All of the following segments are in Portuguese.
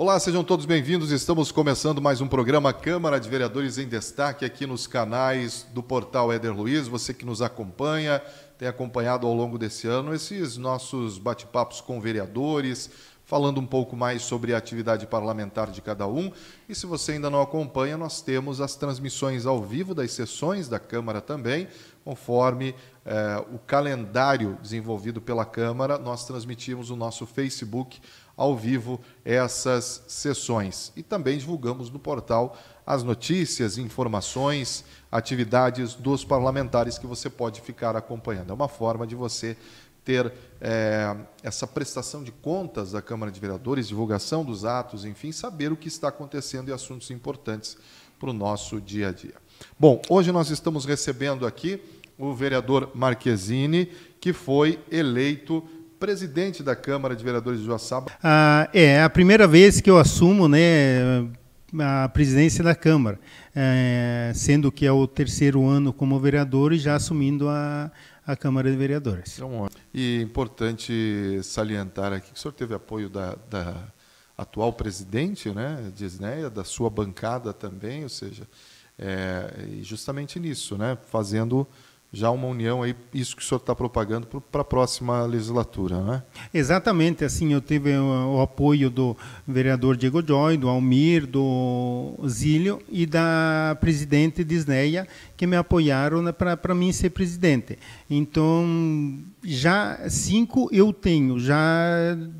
Olá, sejam todos bem-vindos. Estamos começando mais um programa Câmara de Vereadores em Destaque aqui nos canais do portal Éder Luiz. Você que nos acompanha, tem acompanhado ao longo desse ano esses nossos bate-papos com vereadores, falando um pouco mais sobre a atividade parlamentar de cada um. E se você ainda não acompanha, nós temos as transmissões ao vivo das sessões da Câmara também, conforme eh, o calendário desenvolvido pela Câmara. Nós transmitimos o nosso Facebook ao vivo essas sessões. E também divulgamos no portal as notícias, informações, atividades dos parlamentares que você pode ficar acompanhando. É uma forma de você ter é, essa prestação de contas da Câmara de Vereadores, divulgação dos atos, enfim, saber o que está acontecendo e assuntos importantes para o nosso dia a dia. Bom, hoje nós estamos recebendo aqui o vereador Marquesini, que foi eleito presidente da Câmara de Vereadores de Joaçaba. Ah, é, é a primeira vez que eu assumo né, a presidência da Câmara, é, sendo que é o terceiro ano como vereador e já assumindo a, a Câmara de Vereadores. Então, e é importante salientar aqui que o senhor teve apoio da, da atual presidente né, de Isneia, da sua bancada também, ou seja, é, justamente nisso, né, fazendo já uma união aí, isso que o senhor está propagando para a próxima legislatura, né? Exatamente, assim, eu tive o, o, apoio do vereador Diego Joy, do Almir, do Zílio e da presidente Disneya, que me apoiaram né, para mim ser presidente. Então, já cinco eu tenho, já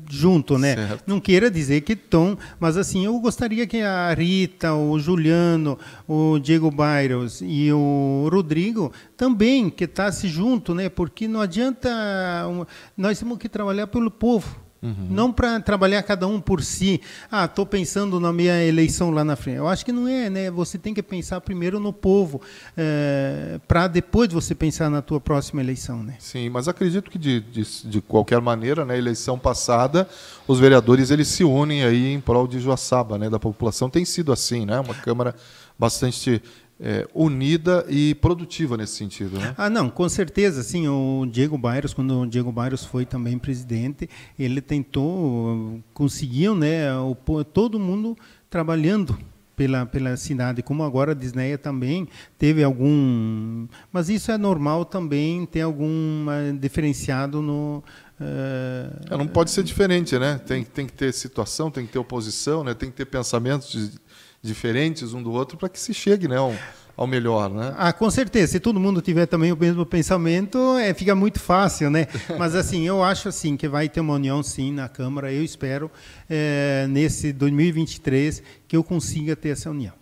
junto, né? Certo. Não queira dizer que estão, mas assim, eu gostaria que a Rita, o Juliano, o Diego Bairros e o Rodrigo também que está se junto, né? Porque não adianta nós temos que trabalhar pelo povo. Uhum. Não para trabalhar cada um por si. Ah, estou pensando na minha eleição lá na frente. Eu acho que não é, né? Você tem que pensar primeiro no povo, é, eh, para depois você pensar na tua próxima eleição, né? Sim, mas acredito que de, de, de qualquer maneira, né, eleição passada, os vereadores eles se unem aí em prol de Joaçaba, né? Da população tem sido assim, né? Uma câmara bastante é, unida e produtiva nesse sentido. Né? Ah, não, com certeza. Sim, o Diego Bairros, quando o Diego Bairros foi também presidente, ele tentou, conseguiu, né, o, todo mundo trabalhando pela, pela cidade, como agora a Disney também teve algum. Mas isso é normal também ter algum eh, diferenciado no. Eh, é, não pode ser diferente, né? Tem, tem que ter situação, tem que ter oposição, né? tem que ter pensamentos de diferentes um do outro para que se chegue, né? ao melhor, né? Ah, com certeza. Se todo mundo tiver também o mesmo pensamento, é, fica muito fácil, né? Mas assim, eu acho assim que vai ter uma união sim na Câmara. Eu espero é, nesse 2023 que eu consiga ter essa união.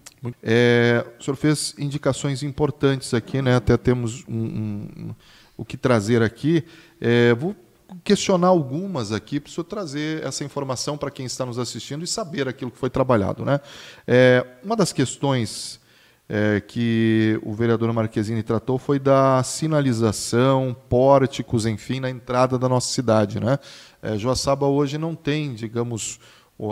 É, o senhor fez indicações importantes aqui, né? Até temos um, um, o que trazer aqui. É, vou questionar algumas aqui, preciso trazer essa informação para quem está nos assistindo e saber aquilo que foi trabalhado. Né? É, uma das questões é, que o vereador Marquezine tratou foi da sinalização, pórticos, enfim, na entrada da nossa cidade. Né? É, Joaçaba hoje não tem, digamos,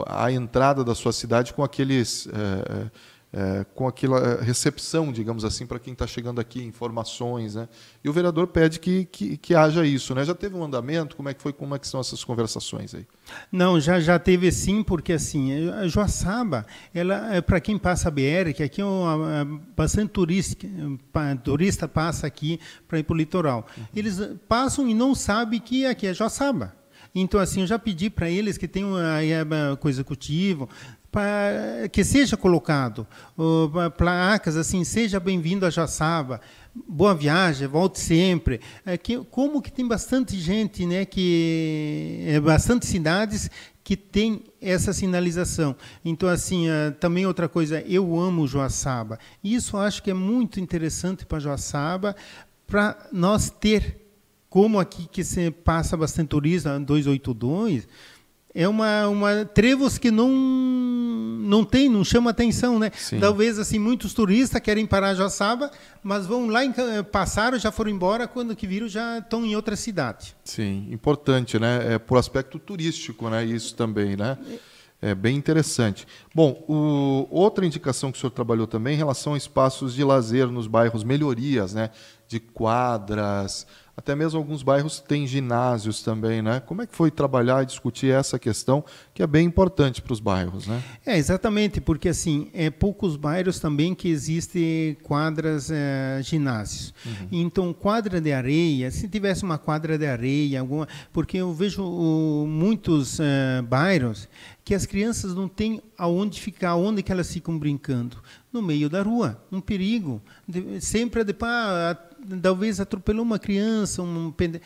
a entrada da sua cidade com aqueles é, é, é, com aquela é, recepção, digamos assim, para quem está chegando aqui, informações. Né? E o vereador pede que, que, que, haja isso. Né? Já teve um andamento? Como é que foi? Como é que são essas conversações aí? Não, já, já teve sim, porque assim, é, a Joaçaba, ela, é, para quem passa a BR, que aqui é uma, bastante turista passa aqui para ir para o litoral. Uhum. Eles eh, passam e não sabem que aqui é Joaçaba. Então, assim, eu já pedi para eles que tenham a, a, a coisa para que seja colocado uh, placas assim, seja bem-vindo a Jaçaba, boa viagem, volte sempre. É que, como que tem bastante gente, né, que é, bastante cidades que tem essa sinalização. Então, assim, uh, também outra coisa, eu amo Joaçaba. Isso acho que é muito interessante para Joaçaba, para nós ter, como aqui que se passa bastante turismo, 282, é uma, uma trevos que não não tem, não chama atenção, né? Sim. Talvez assim muitos turistas querem parar Joaçaba, mas vão lá em, eh, passaram, já foram embora, quando que viram já estão em outra cidade. Sim, importante, né? É por aspecto turístico, né? Isso também, né? É bem interessante. Bom, o, outra indicação que o senhor trabalhou também em relação a espaços de lazer nos bairros, melhorias, né? De quadras, até mesmo alguns bairros têm ginásios também, né? Como é que foi trabalhar e discutir essa questão que é bem importante para os bairros, né? É exatamente porque assim é poucos bairros também que existem quadras é, ginásios. Uhum. Então quadra de areia, se tivesse uma quadra de areia, alguma, porque eu vejo o, muitos é, bairros que as crianças não têm aonde ficar, onde que elas ficam brincando no meio da rua, um perigo. De, sempre a, é talvez atropelou uma criança um pende...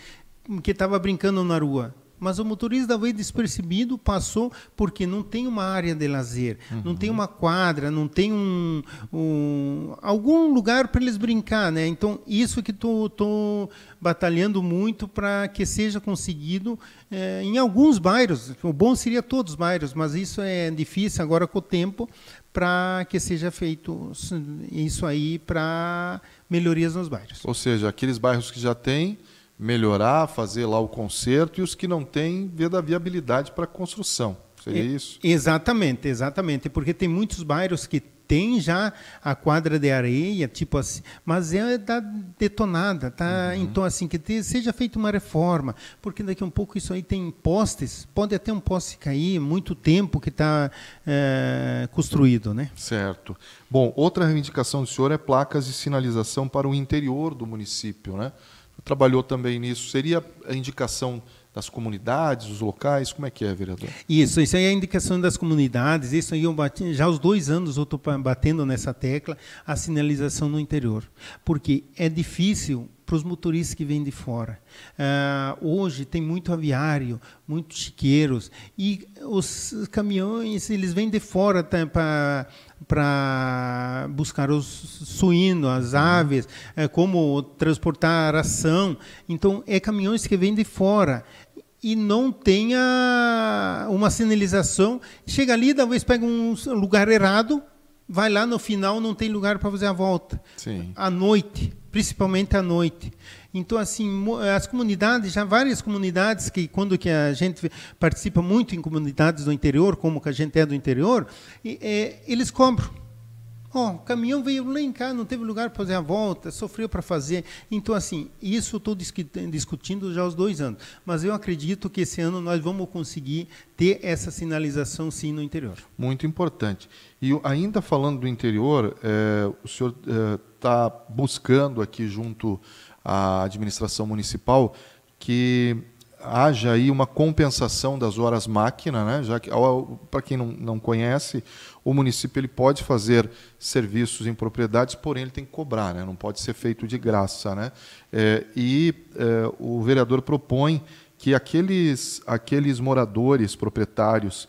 que estava brincando na rua. Mas o motorista talvez despercebido, passou, porque não tem uma área de lazer, uhum. não tem uhum. uma quadra, não tem um, um algum lugar para eles brincar. Né? Então, isso que estou batalhando muito para que seja conseguido é, em alguns bairros. O bom seria todos os bairros, mas isso é difícil agora com o tempo para que seja feito isso aí para melhorias nos bairros. Ou seja, aqueles bairros que já têm, melhorar, fazer lá o conserto, e os que não têm, ver da viabilidade para construção. Seria é, isso? Exatamente, exatamente. Porque tem muitos bairros que tem já a quadra de areia, tipo assim, mas é da tá detonada, tá? Uhum. Então assim que te, seja feita uma reforma, porque daqui a um pouco isso aí tem postes, pode até um poste cair, muito tempo que está é, eh, construído, né? Certo. Bom, outra reivindicação do senhor é placas de sinalização para o interior do município, né? Trabalhou também nisso. Seria a indicação das comunidades, dos locais? Como é que é, vereador? Isso, isso aí é a indicação das comunidades. Isso aí eu bati, já os dois anos eu estou batendo nessa tecla, a sinalização no interior. Porque é difícil para os motoristas que vêm de fora. Uh, hoje tem muito aviário, muitos chiqueiros, e os caminhões eles vêm de fora para para buscar os suíno as uhum. aves, é, como transportar ração. Então, é caminhões que vêm de fora e não tenha uma sinalização. Chega ali, talvez pega um lugar errado, vai lá no final, não tem lugar para fazer a volta. Sim. À noite principalmente à noite. Então, assim, as comunidades, já várias comunidades que quando que a gente participa muito em comunidades do interior, como que a gente é do interior, e, é, eles cobram. Oh, o caminhão veio lá em cá, não teve lugar para fazer a volta, sofreu para fazer. Então, assim, isso estou discutindo já há os dois anos. Mas eu acredito que esse ano nós vamos conseguir ter essa sinalização, sim, no interior. Muito importante. E ainda falando do interior, é, o senhor é, está buscando aqui junto à administração municipal que haja aí uma compensação das horas máquina, né? já que para quem não, não conhece, o município ele pode fazer serviços em propriedades, porém ele tem que cobrar, né? não pode ser feito de graça. Né? É, e é, o vereador propõe que aqueles, aqueles moradores proprietários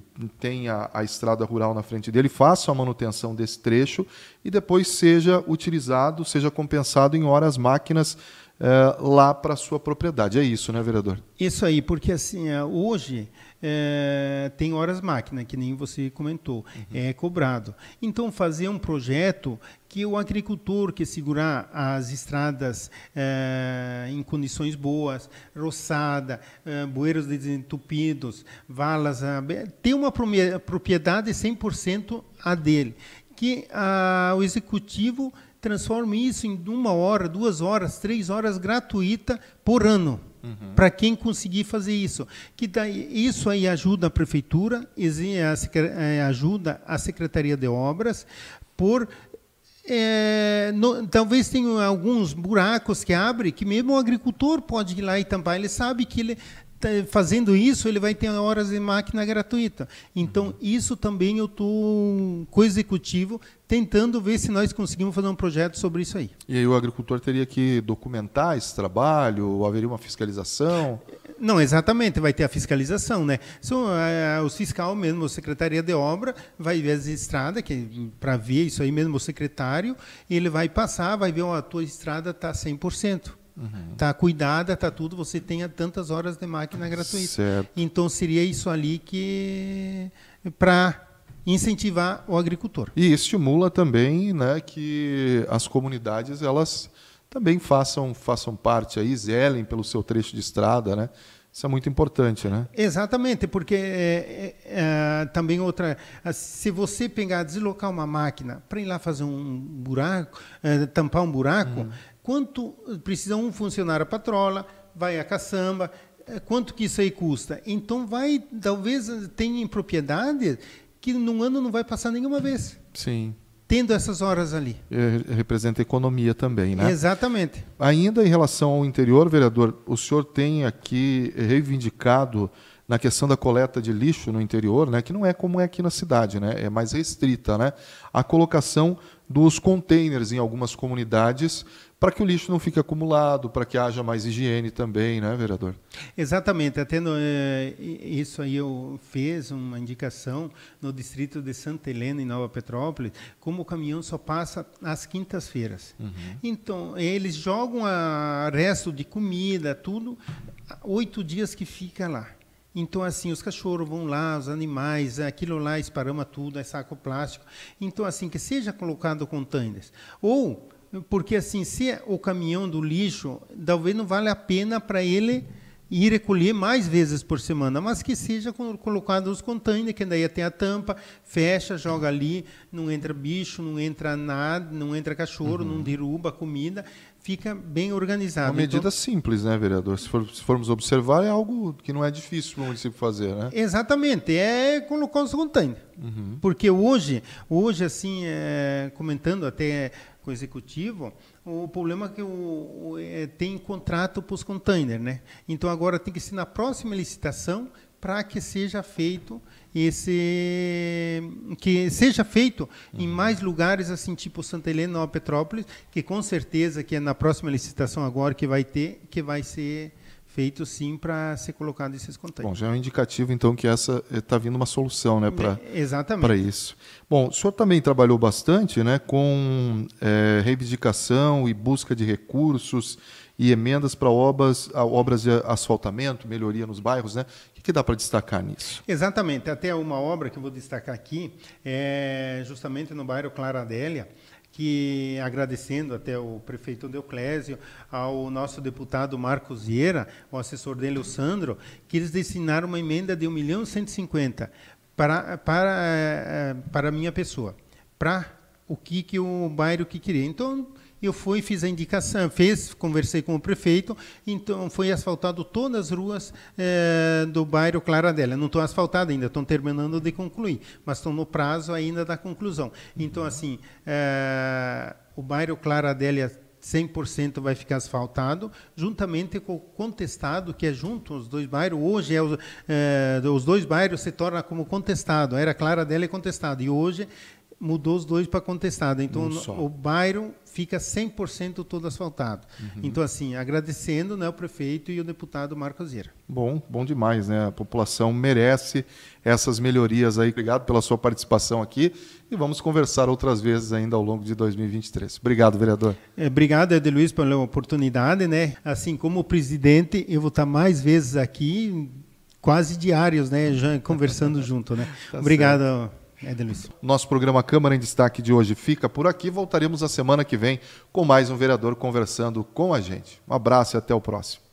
que tenha a, estrada rural na frente dele, faça a manutenção desse trecho e depois seja utilizado, seja compensado em horas máquinas é, lá para sua propriedade. É isso, né, vereador? Isso aí, porque assim, eh, hoje é, tem horas máquina, que nem você comentou, uhum. é cobrado. Então, fazer um projeto que o agricultor que segurar as estradas é, em condições boas, roçada, é, bueiros desentupidos, valas, ah, ter uma propriedade 100% a dele, que a, ah, o executivo transforme isso em uma hora, duas horas, três horas gratuita por ano. Uhum. Para quem conseguir fazer isso. Que daí, isso aí ajuda a prefeitura, é, ajuda a Secretaria de Obras, por é, no, talvez tenha alguns buracos que abre que mesmo o agricultor pode ir lá e tampar. Ele sabe que ele Tá fazendo isso, ele vai ter horas de máquina gratuita. Então, uhum. isso também eu estou com o executivo tentando ver se nós conseguimos fazer um projeto sobre isso aí. E aí o agricultor teria que documentar esse trabalho, haveria uma fiscalização? Não, exatamente, vai ter a fiscalização, né? So, uh, é, o fiscal mesmo, a Secretaria de Obra, vai ver as estradas, que para ver isso aí mesmo, o secretário, ele vai passar, vai ver, oh, a tua estrada está 100%. Uhum. Tá cuidada, tá tudo, você tenha tantas horas de máquina gratuita. Certo. Então seria isso ali que para incentivar o agricultor. E estimula também, né, que as comunidades elas também façam façam parte aí, zelem pelo seu trecho de estrada, né? Isso é muito importante, né? Exatamente, porque é, é, é, também outra. É, se você pegar, deslocar uma máquina para ir lá fazer um buraco, é, tampar um buraco, hum. Quanto precisa um funcionário a patrola, vai a caçamba, eh, quanto que isso aí custa? Então vai, talvez tenha propriedade que num ano não vai passar nenhuma vez. Sim tendo essas horas ali. representa economia também, né? Exatamente. Ainda em relação ao interior, vereador, o senhor tem aqui reivindicado na questão da coleta de lixo no interior, né, que não é como é aqui na cidade, né, é mais restrita, né, a colocação dos containers em algumas comunidades para que o lixo não fique acumulado, para que haja mais higiene também, né, vereador? Exatamente. Até no, é, isso aí eu fiz uma indicação no distrito de Santa Helena, em Nova Petrópolis, como o caminhão só passa às quintas-feiras. Uhum. Então, eles jogam a resto de comida, tudo, oito dias que fica lá. Então, assim, os cachorros vão lá, os animais, aquilo lá, esparama tudo, é saco plástico. Então, assim, que seja colocado containers. Ou, porque assim, se é o caminhão do lixo, talvez não vale a pena para ele ir recolher mais vezes por semana, mas que seja colocado os containers, que daí tem a tampa, fecha, joga ali, não entra bicho, não entra nada, não entra cachorro, uhum. não derruba comida fica bem organizado. Uma medida então, simples, né, vereador? Se, for, se, formos observar, é algo que não é difícil para o município fazer, né? Exatamente, é colocar os contêineres. Uhum. Porque hoje, hoje assim, é, comentando até com o executivo, o problema é que o, o é, tem contrato para os containers, né? Então agora tem que ser na próxima licitação para que seja feito esse que seja feito uhum. em mais lugares assim tipo Santa Helena ou Petrópolis que com certeza que é na próxima licitação agora que vai ter que vai ser feito sim para ser colocado esses contêineres. Bom, já é um indicativo então que essa está eh, vindo uma solução, né, para é, para isso. Bom, o senhor também trabalhou bastante, né, com é, reivindicação e busca de recursos e emendas para obras, obras de asfaltamento, melhoria nos bairros, né? O que, que dá para destacar nisso? Exatamente, até uma obra que eu vou destacar aqui é justamente no bairro Clara Adélia, que agradecendo até o prefeito Deoclésio ao nosso deputado Marcos Vieira, o assessor dele, o Sandro, que eles destinaram uma emenda de 1 milhão e 150 para, para, eh, eh, para a minha pessoa, para o que, que o bairro que queria. Então, eu fui, fiz a indicação, fez, conversei com o prefeito, então foi asfaltado todas as ruas é, do bairro Clara Claradela. Não estão asfaltadas ainda, estão terminando de concluir, mas estão no prazo ainda da conclusão. Então, uhum. assim, é, o bairro Clara Claradela 100% vai ficar asfaltado, juntamente com o contestado, que é junto os dois bairros. Hoje, é, os, é, eh, os dois bairros se tornam como contestado. Era Clara dela e contestado. E hoje mudou os dois para contestado. Então, um o Byron fica 100% todo asfaltado. Uhum. Então, assim, agradecendo né, o prefeito e o deputado Marcos Zira. Bom, bom demais, né? A população merece essas melhorias aí. Obrigado pela sua participação aqui e vamos conversar outras vezes ainda ao longo de 2023. Obrigado, vereador. É, obrigado, Luiz, pela oportunidade, né? Assim, como presidente, eu vou estar mais vezes aqui, quase diários, né, já conversando junto, né? Tá obrigado. Certo. É, Delícia. Nosso programa Câmara em Destaque de hoje fica por aqui. Voltaremos a semana que vem com mais um vereador conversando com a gente. Um abraço e até o próximo.